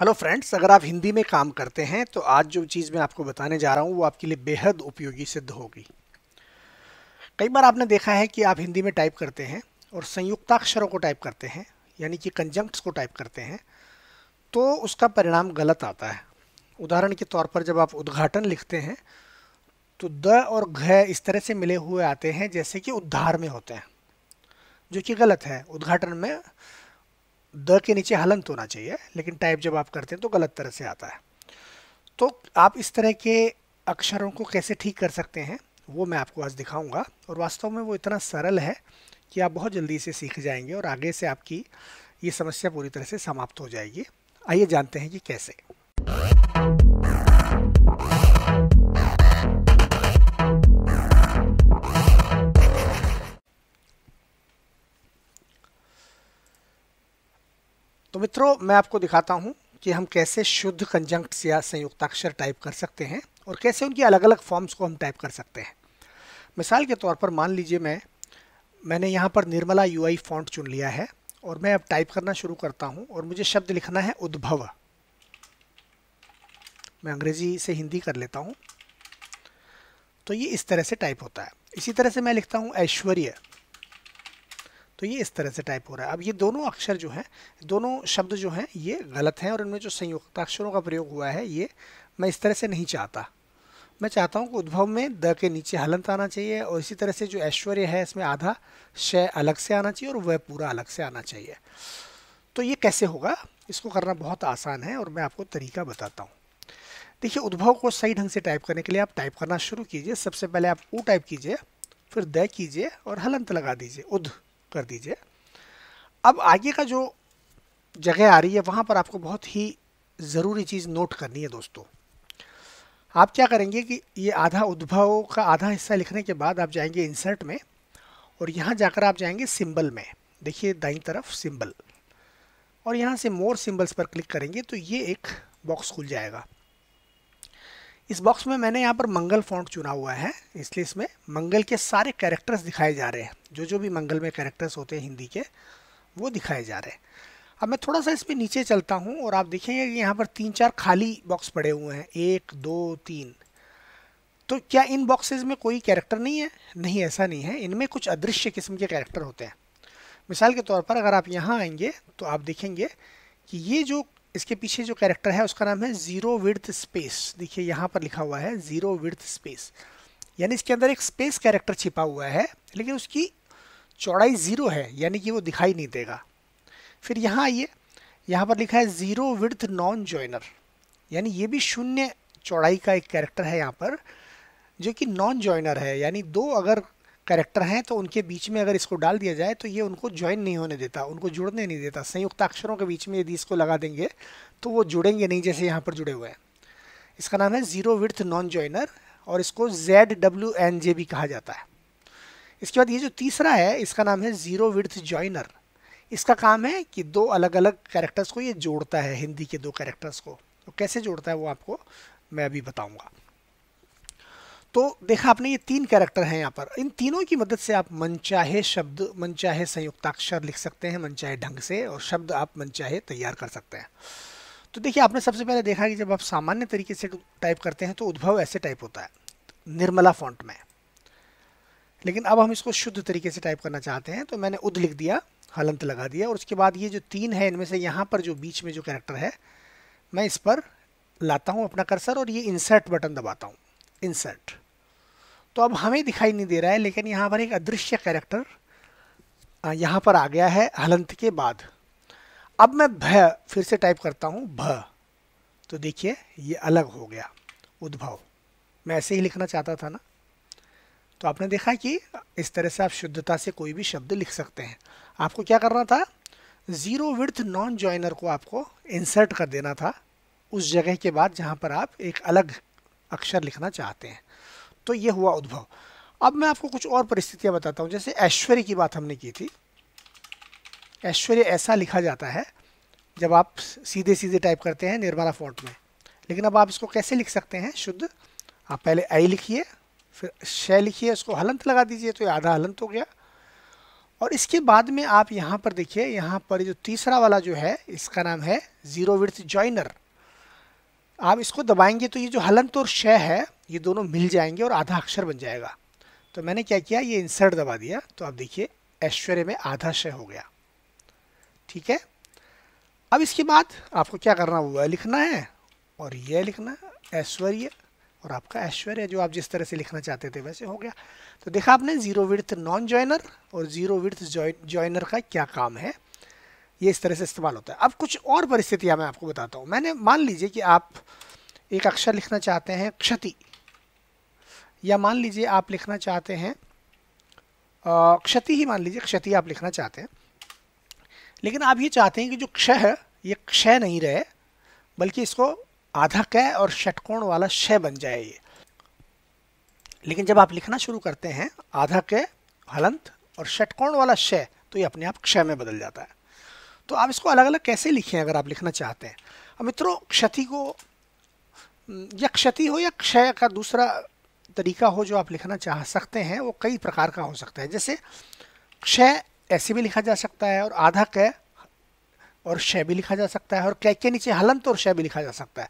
hello friends अगर आप हिंदी में काम करते हैं तो आज जो चीज़ मैं आपको बताने जा रहा हूँ वो आपके लिए बेहद उपयोगी सिद्ध होगी कई बार आपने देखा है कि आप हिंदी में टाइप करते हैं और संयुक्ताक्षरों को टाइप करते हैं यानी कि कंजंक्ट्स को टाइप करते हैं तो उसका परिणाम गलत आता है उदाहरण के तौर पर जब आप उद्घाटन लिखते हैं तो द और घ इस तरह से मिले हुए आते हैं जैसे कि उद्धार में होते हैं जो कि गलत है उद्घाटन में द के नीचे हलंत होना चाहिए लेकिन टाइप जब आप करते हैं तो गलत तरह से आता है तो आप इस तरह के अक्षरों को कैसे ठीक कर सकते हैं वो मैं आपको आज दिखाऊंगा और वास्तव में वो इतना सरल है कि आप बहुत जल्दी इसे सीख जाएंगे और आगे से आपकी ये समस्या पूरी तरह से समाप्त हो जाएगी आइए जानते हैं कि कैसे तो मित्रों मैं आपको दिखाता हूँ कि हम कैसे शुद्ध कंजंक्ट या संयुक्ताक्षर टाइप कर सकते हैं और कैसे उनकी अलग अलग फॉर्म्स को हम टाइप कर सकते हैं मिसाल के तौर पर मान लीजिए मैं मैंने यहाँ पर निर्मला यू आई चुन लिया है और मैं अब टाइप करना शुरू करता हूँ और मुझे शब्द लिखना है उद्भव मैं अंग्रेज़ी से हिंदी कर लेता हूँ तो ये इस तरह से टाइप होता है इसी तरह से मैं लिखता हूँ ऐश्वर्य तो ये इस तरह से टाइप हो रहा है अब ये दोनों अक्षर जो हैं दोनों शब्द जो हैं ये गलत हैं और इनमें जो संयुक्ताक्षरों का प्रयोग हुआ है ये मैं इस तरह से नहीं चाहता मैं चाहता हूँ कि उद्भव में द के नीचे हलंत आना चाहिए और इसी तरह से जो ऐश्वर्य है इसमें आधा शय अलग से आना चाहिए और वह पूरा अलग से आना चाहिए तो ये कैसे होगा इसको करना बहुत आसान है और मैं आपको तरीका बताता हूँ देखिए उद्भव को सही ढंग से टाइप करने के लिए आप टाइप करना शुरू कीजिए सबसे पहले आप ऊ टाइप कीजिए फिर द कीजिए और हलंत लगा दीजिए उद्ध कर दीजिए अब आगे का जो जगह आ रही है वहाँ पर आपको बहुत ही ज़रूरी चीज़ नोट करनी है दोस्तों आप क्या करेंगे कि ये आधा उद्भव का आधा हिस्सा लिखने के बाद आप जाएंगे इंसर्ट में और यहाँ जाकर आप जाएंगे सिंबल में देखिए दाई तरफ सिंबल और यहाँ से मोर सिंबल्स पर क्लिक करेंगे तो ये एक बॉक्स खुल जाएगा इस बॉक्स में मैंने यहाँ पर मंगल फॉन्ट चुना हुआ है इसलिए इसमें मंगल के सारे कैरेक्टर्स दिखाए जा रहे हैं जो जो भी मंगल में कैरेक्टर्स होते हैं हिंदी के वो दिखाए जा रहे हैं अब मैं थोड़ा सा इस पर नीचे चलता हूँ और आप देखेंगे कि यहाँ पर तीन चार खाली बॉक्स पड़े हुए हैं एक दो तीन तो क्या इन बॉक्सेज में कोई कैरेक्टर नहीं है नहीं ऐसा नहीं है इनमें कुछ अदृश्य किस्म के कैरेक्टर होते हैं मिसाल के तौर पर अगर आप यहाँ आएंगे तो आप देखेंगे कि ये जो इसके पीछे जो कैरेक्टर है उसका नाम है ज़ीरो विर्थ स्पेस देखिए यहाँ पर लिखा हुआ है ज़ीरो विर्थ स्पेस यानी इसके अंदर एक स्पेस कैरेक्टर छिपा हुआ है लेकिन उसकी चौड़ाई ज़ीरो है यानी कि वो दिखाई नहीं देगा फिर यहाँ आइए यहाँ पर लिखा है ज़ीरो विर्थ नॉन जॉइनर यानी ये भी शून्य चौड़ाई का एक कैरेक्टर है यहाँ पर जो कि नॉन जॉइनर है यानी दो अगर कैरेक्टर हैं तो उनके बीच में अगर इसको डाल दिया जाए तो ये उनको ज्वाइन नहीं होने देता उनको जुड़ने नहीं देता संयुक्त अक्षरों के बीच में यदि इसको लगा देंगे तो वो जुड़ेंगे नहीं जैसे यहाँ पर जुड़े हुए हैं इसका नाम है ज़ीरो विर्थ नॉन ज्वाइनर और इसको जेड डब्ल्यू एन जे भी कहा जाता है इसके बाद ये जो तीसरा है इसका नाम है ज़ीरो विर्थ ज्वाइनर इसका काम है कि दो अलग अलग कैरेक्टर्स को ये जोड़ता है हिंदी के दो कैरेक्टर्स को तो कैसे जोड़ता है वो आपको मैं अभी बताऊँगा तो देखा आपने ये तीन कैरेक्टर हैं यहाँ पर इन तीनों की मदद से आप मनचाहे शब्द मनचाहे संयुक्ताक्षर लिख सकते हैं मनचाहे ढंग से और शब्द आप मनचाहे तैयार कर सकते हैं तो देखिए आपने सबसे पहले देखा कि जब आप सामान्य तरीके से टाइप करते हैं तो उद्भव ऐसे टाइप होता है निर्मला फॉन्ट में लेकिन अब हम इसको शुद्ध तरीके से टाइप करना चाहते हैं तो मैंने उद लिख दिया हलंत लगा दिया और उसके बाद ये जो तीन है इनमें से यहाँ पर जो बीच में जो कैरेक्टर है मैं इस पर लाता हूँ अपना कर्सर और ये इंसर्ट बटन दबाता हूँ इंसर्ट तो अब हमें दिखाई नहीं दे रहा है लेकिन यहाँ पर एक अदृश्य कैरेक्टर यहाँ पर आ गया है हलंत के बाद अब मैं भ फिर से टाइप करता हूँ भ तो देखिए ये अलग हो गया उद्भव मैं ऐसे ही लिखना चाहता था ना तो आपने देखा कि इस तरह से आप शुद्धता से कोई भी शब्द लिख सकते हैं आपको क्या करना था ज़ीरो विर्थ नॉन जॉइनर को आपको इंसर्ट कर देना था उस जगह के बाद जहाँ पर आप एक अलग अक्षर लिखना चाहते हैं तो ये हुआ उद्भव अब मैं आपको कुछ और परिस्थितियाँ बताता हूँ जैसे ऐश्वर्य की बात हमने की थी ऐश्वर्य ऐसा लिखा जाता है जब आप सीधे सीधे टाइप करते हैं निर्मला फॉन्ट में लेकिन अब आप इसको कैसे लिख सकते हैं शुद्ध आप पहले आई लिखिए फिर शय लिखिए उसको हलंत लगा दीजिए तो आधा हलंत हो गया और इसके बाद में आप यहाँ पर देखिए यहाँ पर जो तीसरा वाला जो है इसका नाम है ज़ीरो विर्थ जॉइनर आप इसको दबाएंगे तो ये जो हलंत और शय है ये दोनों मिल जाएंगे और आधा अक्षर बन जाएगा तो मैंने क्या किया ये इंसर्ट दबा दिया तो आप देखिए ऐश्वर्य में आधा शय हो गया ठीक है अब इसके बाद आपको क्या करना हुआ लिखना है और यह लिखना ऐश्वर्य और आपका ऐश्वर्य जो आप जिस तरह से लिखना चाहते थे वैसे हो गया तो देखा आपने ज़ीरो विर्थ नॉन जॉइनर और ज़ीरो विर्थ जॉइनर का क्या काम है ये इस तरह से इस्तेमाल होता है अब कुछ और परिस्थितियाँ मैं आपको बताता हूँ मैंने मान लीजिए कि आप एक अक्षर लिखना चाहते हैं क्षति या मान लीजिए आप लिखना चाहते हैं क्षति ही मान लीजिए क्षति आप लिखना चाहते हैं लेकिन आप ये चाहते हैं कि जो क्षय है ये क्षय नहीं रहे बल्कि इसको आधा कह और षटकोण वाला क्षय बन जाए ये लेकिन जब आप लिखना शुरू करते हैं आधा कह हलंत और षटकोण वाला क्षय तो ये अपने आप क्षय में बदल जाता है तो आप इसको अलग अलग कैसे लिखें अगर आप लिखना चाहते हैं अब मित्रों क्षति को या क्षति हो या क्षय का दूसरा तरीका हो जो आप लिखना चाह सकते हैं वो कई प्रकार का हो सकता है जैसे क्षय ऐसे भी लिखा जा सकता है और आधा क और शय भी लिखा जा सकता है और कै के नीचे हलंत और शय भी लिखा जा सकता है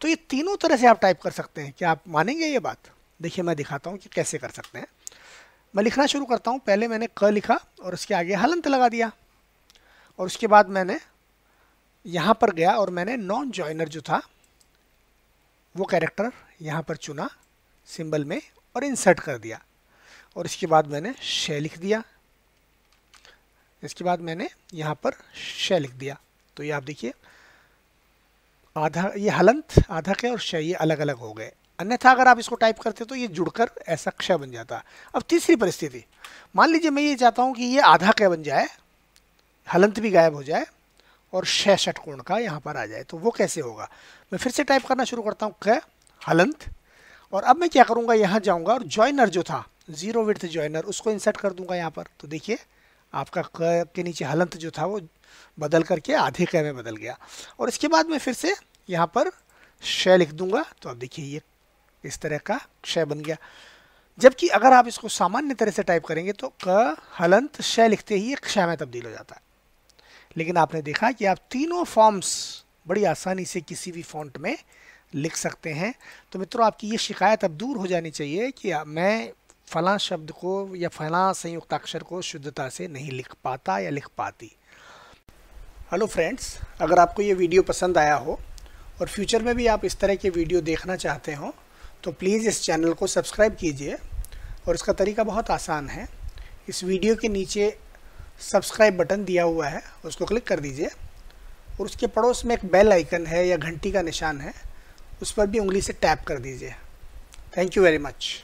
तो ये तीनों तरह से आप टाइप कर सकते हैं क्या आप मानेंगे ये बात देखिए मैं दिखाता हूँ कि कैसे कर सकते हैं मैं लिखना शुरू करता हूँ पहले मैंने क लिखा और उसके आगे हलंत लगा दिया और उसके बाद मैंने यहाँ पर गया और मैंने नॉन जॉइनर जो था वो कैरेक्टर यहाँ पर चुना सिंबल में और इंसर्ट कर दिया और इसके बाद मैंने शे लिख दिया इसके बाद मैंने यहाँ पर शे लिख दिया तो ये आप देखिए आधा ये हलंत आधा के और शय ये अलग अलग हो गए अन्यथा अगर आप इसको टाइप करते तो ये जुड़कर ऐसा क्षय बन जाता अब तीसरी परिस्थिति मान लीजिए मैं ये चाहता हूँ कि ये आधा कै बन जाए हलंत भी गायब हो जाए और शय षटकोण का यहाँ पर आ जाए तो वो कैसे होगा मैं फिर से टाइप करना शुरू करता हूँ क हलंत और अब मैं क्या करूँगा यहाँ जाऊँगा और ज्वाइनर जो था ज़ीरो विथ ज्वाइनर उसको इंसर्ट कर दूंगा यहाँ पर तो देखिए आपका क के नीचे हलंत जो था वो बदल करके आधे क में बदल गया और इसके बाद मैं फिर से यहाँ पर क्षय लिख दूंगा तो अब देखिए ये इस तरह का क्षय बन गया जबकि अगर आप इसको सामान्य तरह से टाइप करेंगे तो क हलंत क्षय लिखते ही क्षय में तब्दील हो जाता है लेकिन आपने देखा कि आप तीनों फॉर्म्स बड़ी आसानी से किसी भी फॉन्ट में लिख सकते हैं तो मित्रों आपकी ये शिकायत अब दूर हो जानी चाहिए कि मैं फ़लाँ शब्द को या संयुक्त संयुक्ताक्षर को शुद्धता से नहीं लिख पाता या लिख पाती हेलो फ्रेंड्स अगर आपको ये वीडियो पसंद आया हो और फ्यूचर में भी आप इस तरह के वीडियो देखना चाहते हो तो प्लीज़ इस चैनल को सब्सक्राइब कीजिए और इसका तरीका बहुत आसान है इस वीडियो के नीचे सब्सक्राइब बटन दिया हुआ है उसको क्लिक कर दीजिए और उसके पड़ोस में एक बेल आइकन है या घंटी का निशान है उस पर भी उंगली से टैप कर दीजिए थैंक यू वेरी मच